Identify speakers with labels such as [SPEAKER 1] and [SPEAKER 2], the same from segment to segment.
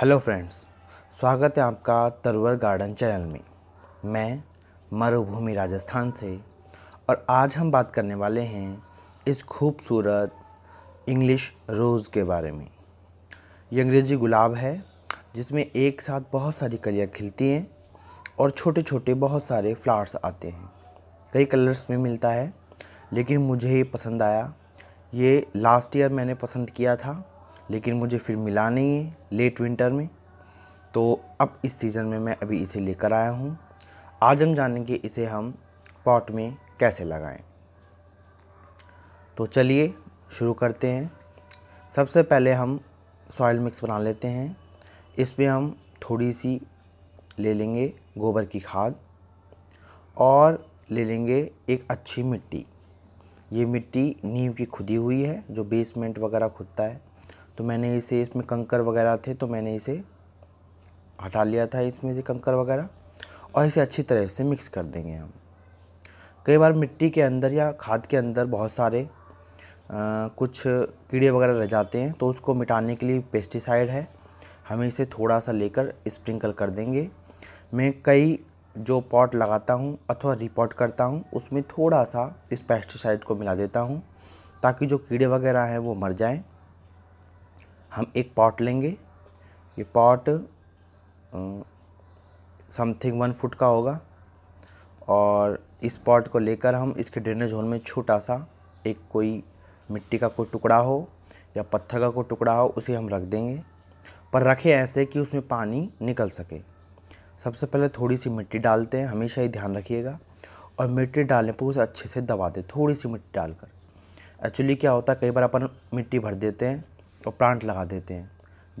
[SPEAKER 1] Hello friends स्वागत है आपका तरवर गार्डन चैनल में मैं मरुभूमि राजस्थान से और आज हम बात करने वाले हैं इस खूबसूरत इंग्लिश रोज़ के बारे में ये अंग्रेज़ी गुलाब है जिसमें एक साथ बहुत सारी कलियाँ खिलती हैं और छोटे छोटे बहुत सारे फ्लावर्स आते हैं कई कलर्स में मिलता है लेकिन मुझे ये पसंद आया ये लास्ट ईयर मैंने पसंद किया था लेकिन मुझे फिर मिला नहीं है लेट विंटर में तो अब इस सीज़न में मैं अभी इसे लेकर आया हूँ आज हम जानेंगे इसे हम पॉट में कैसे लगाएं तो चलिए शुरू करते हैं सबसे पहले हम सॉइल मिक्स बना लेते हैं इसमें हम थोड़ी सी ले लेंगे गोबर की खाद और ले लेंगे एक अच्छी मिट्टी ये मिट्टी नींव की खुदी हुई है जो बेसमेंट वगैरह खुदता है तो मैंने इसे इसमें कंकर वगैरह थे तो मैंने इसे हटा लिया था इसमें से कंकर वगैरह और इसे अच्छी तरह से मिक्स कर देंगे हम कई बार मिट्टी के अंदर या खाद के अंदर बहुत सारे आ, कुछ कीड़े वगैरह रह जाते हैं तो उसको मिटाने के लिए पेस्टिसाइड है हम इसे थोड़ा सा लेकर स्प्रिंकल कर देंगे मैं कई जो पॉट लगाता हूँ अथवा रिपॉट करता हूँ उसमें थोड़ा सा इस पेस्टिसाइड को मिला देता हूँ ताकि जो कीड़े वगैरह हैं वो मर जाएँ हम एक पॉट लेंगे ये पॉट समथिंग वन फुट का होगा और इस पॉट को लेकर हम इसके ड्रेनेज होल में छोटा सा एक कोई मिट्टी का कोई टुकड़ा हो या पत्थर का कोई टुकड़ा हो उसे हम रख देंगे पर रखें ऐसे कि उसमें पानी निकल सके सबसे पहले थोड़ी सी मिट्टी डालते हैं हमेशा ही ध्यान रखिएगा और मिट्टी डालने पर उसे अच्छे से दबा दें थोड़ी सी मिट्टी डालकर एक्चुअली क्या होता है कई बार अपन मिट्टी भर देते हैं और तो प्लांट लगा देते हैं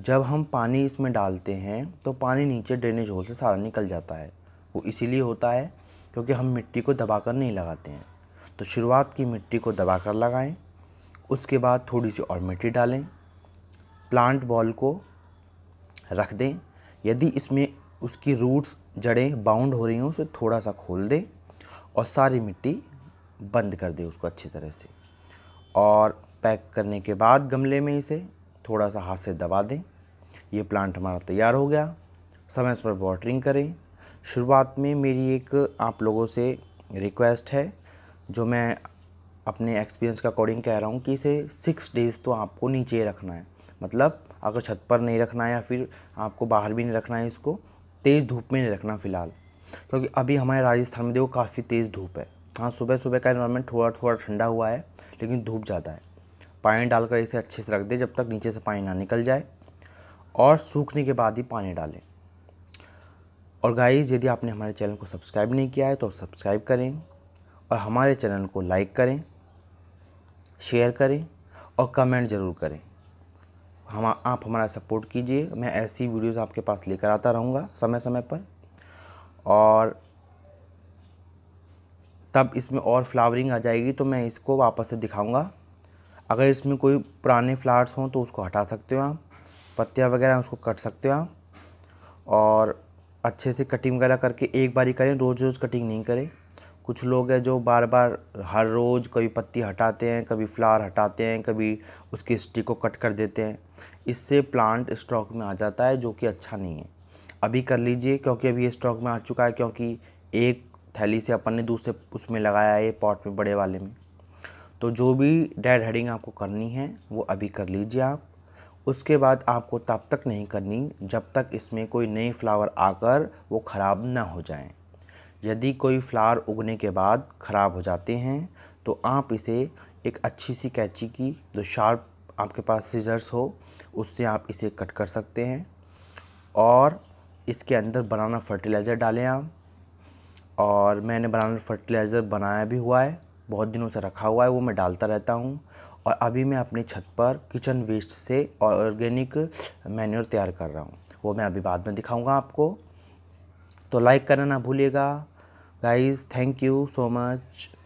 [SPEAKER 1] जब हम पानी इसमें डालते हैं तो पानी नीचे ड्रेनेज होल से सारा निकल जाता है वो इसीलिए होता है क्योंकि हम मिट्टी को दबाकर नहीं लगाते हैं तो शुरुआत की मिट्टी को दबाकर लगाएं उसके बाद थोड़ी सी और मिट्टी डालें प्लांट बॉल को रख दें यदि इसमें उसकी रूट्स जड़ें बाउंड हो रही हों उसे थोड़ा सा खोल दें और सारी मिट्टी बंद कर दें उसको अच्छी तरह से और पैक करने के बाद गमले में इसे थोड़ा सा हाथ से दबा दें ये प्लांट हमारा तैयार हो गया समय पर वाटरिंग करें शुरुआत में मेरी एक आप लोगों से रिक्वेस्ट है जो मैं अपने एक्सपीरियंस के अकॉर्डिंग कह रहा हूँ कि इसे सिक्स डेज़ तो आपको नीचे रखना है मतलब अगर छत पर नहीं रखना है या फिर आपको बाहर भी नहीं रखना है इसको तेज़ धूप में नहीं रखना फ़िलहाल क्योंकि तो अभी हमारे राजस्थान में देखो काफ़ी तेज़ धूप है हाँ सुबह सुबह का इन्वायरमेंट थोड़ा थोड़ा ठंडा हुआ है लेकिन धूप ज़्यादा है पानी डालकर इसे अच्छे से रख दें जब तक नीचे से पानी ना निकल जाए और सूखने के बाद ही पानी डालें और गाइस यदि आपने हमारे चैनल को सब्सक्राइब नहीं किया है तो सब्सक्राइब करें और हमारे चैनल को लाइक करें शेयर करें और कमेंट ज़रूर करें हम आप हमारा सपोर्ट कीजिए मैं ऐसी वीडियोस आपके पास लेकर आता रहूँगा समय समय पर और तब इसमें और फ्लावरिंग आ जाएगी तो मैं इसको वापस से दिखाऊँगा अगर इसमें कोई पुराने फ्लावर्स हों तो उसको हटा सकते हो आप पत्तियाँ वगैरह उसको कट सकते हो आप और अच्छे से कटिंग वगैरह करके एक बार ही करें रोज़ रोज़ कटिंग नहीं करें कुछ लोग हैं जो बार बार हर रोज़ कभी पत्ती हटाते हैं कभी फ्लावर हटाते हैं कभी उसकी स्टिक को कट कर देते हैं इससे प्लांट स्टॉक में आ जाता है जो कि अच्छा नहीं है अभी कर लीजिए क्योंकि अभी ये स्टॉक में आ चुका है क्योंकि एक थैली से अपन ने दूसरे उसमें लगाया है पॉट में बड़े वाले में तो जो भी डेड हेडिंग आपको करनी है वो अभी कर लीजिए आप उसके बाद आपको तब तक नहीं करनी जब तक इसमें कोई नई फ्लावर आकर वो ख़राब ना हो जाएं। यदि कोई फ्लावर उगने के बाद ख़राब हो जाते हैं तो आप इसे एक अच्छी सी कैची की जो शार्प आपके पास सीजर्स हो उससे आप इसे कट कर सकते हैं और इसके अंदर बनाना फर्टिलाइज़र डालें आप और मैंने बनाना फर्टिलाइज़र बनाया भी हुआ है बहुत दिनों से रखा हुआ है वो मैं डालता रहता हूँ और अभी मैं अपनी छत पर किचन वेस्ट से ऑर्गेनिक मैन्यूर तैयार कर रहा हूँ वो मैं अभी बाद में दिखाऊँगा आपको तो लाइक करना ना भूलिएगा guys thank you so much